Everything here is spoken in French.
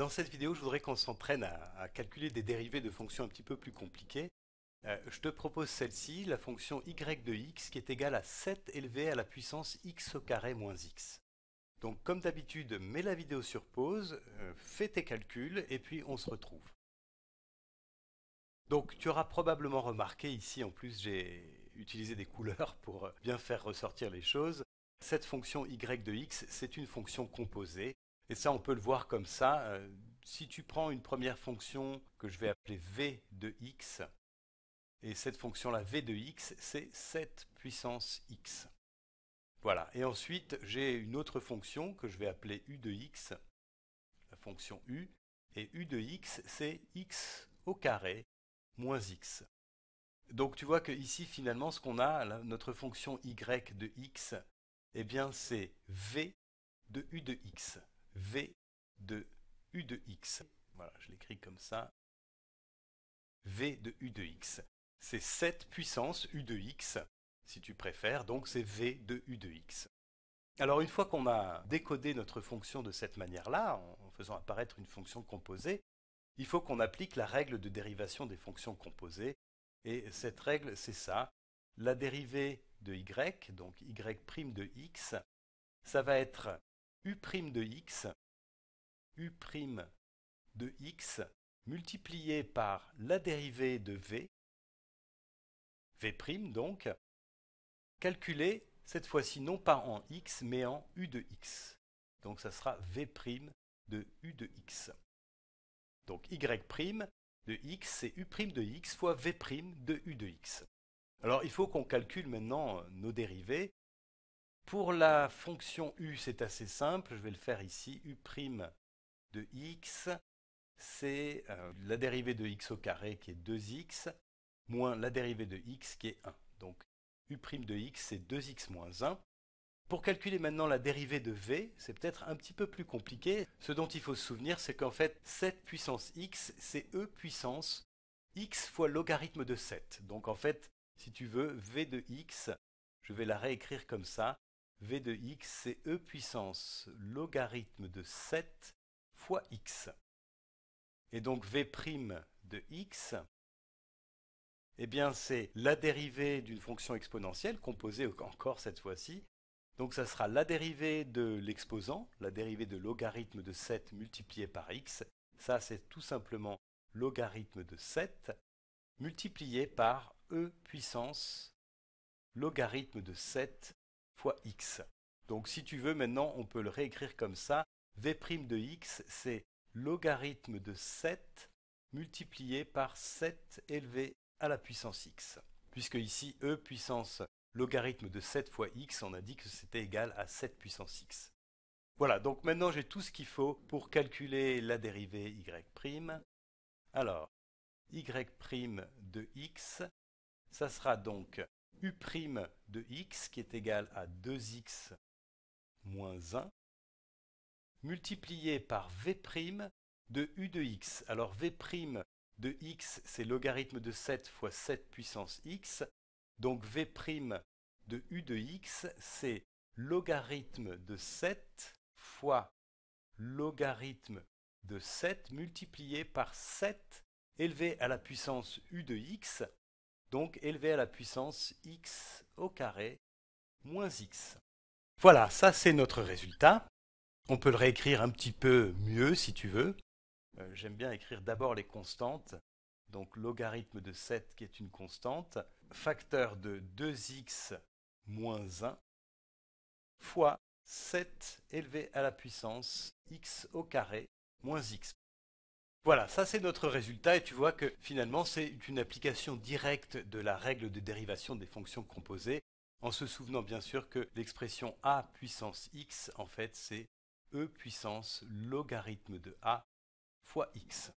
Dans cette vidéo, je voudrais qu'on s'en prenne à, calculer des dérivées de fonctions un petit peu plus compliquées. Euh, je te propose celle-ci, la fonction y de x qui est égale à 7 élevé à la puissance x au carré moins x. Donc comme d'habitude, mets la vidéo sur pause, euh, fais tes calculs et puis on se retrouve. Donc tu auras probablement remarqué ici, en plus j'ai utilisé des couleurs pour euh, bien faire ressortir les choses, cette fonction y de x, c'est une fonction composée et ça, on peut le voir comme ça. Euh, si tu prends une première fonction que je vais appeler v de x, et cette fonction-là, v de x, c'est 7 puissance x. Voilà. Et ensuite, j'ai une autre fonction que je vais appeler u de x, la fonction u. Et u de x, c'est x au carré moins x. Donc tu vois que ici, finalement, ce qu'on a, notre fonction y de x, eh bien, c'est v de u de x. V de U de X. Voilà, je l'écris comme ça. V de U de X. C'est 7 puissance U de X, si tu préfères, donc c'est V de U de X. Alors une fois qu'on a décodé notre fonction de cette manière-là, en faisant apparaître une fonction composée, il faut qu'on applique la règle de dérivation des fonctions composées. Et cette règle, c'est ça. La dérivée de y, donc y' prime de x, ça va être u' de x, u' de x multiplié par la dérivée de v, v' donc, calculée cette fois-ci non pas en x mais en u de x. Donc ça sera v' de u de x. Donc y' de x, c'est u' de x fois v' de u de x. Alors il faut qu'on calcule maintenant nos dérivées. Pour la fonction u, c'est assez simple, je vais le faire ici, u' de x, c'est euh, la dérivée de x au carré qui est 2x, moins la dérivée de x qui est 1. Donc u' de x, c'est 2x moins 1. Pour calculer maintenant la dérivée de v, c'est peut-être un petit peu plus compliqué. Ce dont il faut se souvenir, c'est qu'en fait, 7 puissance x, c'est e puissance x fois logarithme de 7. Donc en fait, si tu veux, v de x, je vais la réécrire comme ça, v de x, c'est e puissance logarithme de 7 fois x. Et donc v' prime de x, eh bien c'est la dérivée d'une fonction exponentielle composée encore cette fois-ci. Donc ça sera la dérivée de l'exposant, la dérivée de logarithme de 7 multiplié par x. Ça c'est tout simplement logarithme de 7 multiplié par e puissance logarithme de 7 fois x. Donc si tu veux, maintenant, on peut le réécrire comme ça. V' de x, c'est logarithme de 7 multiplié par 7 élevé à la puissance x. Puisque ici, e puissance logarithme de 7 fois x, on a dit que c'était égal à 7 puissance x. Voilà, donc maintenant j'ai tout ce qu'il faut pour calculer la dérivée y'. Alors, y' de x, ça sera donc u' de x qui est égal à 2x moins 1 multiplié par v' de u de x. Alors v' de x, c'est logarithme de 7 fois 7 puissance x. Donc v' de u de x, c'est logarithme de 7 fois logarithme de 7 multiplié par 7 élevé à la puissance u de x donc élevé à la puissance x au carré moins x. Voilà, ça c'est notre résultat. On peut le réécrire un petit peu mieux si tu veux. Euh, j'aime bien écrire d'abord les constantes. Donc logarithme de 7 qui est une constante, facteur de 2x moins 1 fois 7 élevé à la puissance x au carré moins x. Voilà, ça c'est notre résultat et tu vois que finalement c'est une application directe de la règle de dérivation des fonctions composées en se souvenant bien sûr que l'expression a puissance x en fait c'est e puissance logarithme de a fois x.